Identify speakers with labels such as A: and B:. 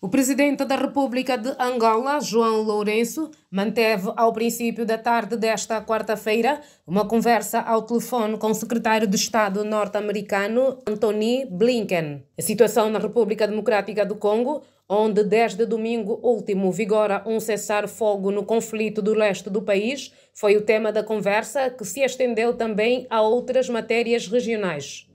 A: O presidente da República de Angola, João Lourenço, manteve ao princípio da tarde desta quarta-feira uma conversa ao telefone com o secretário de Estado norte-americano Antony Blinken. A situação na República Democrática do Congo, onde desde domingo último vigora um cessar-fogo no conflito do leste do país, foi o tema da conversa que se estendeu também a outras matérias regionais.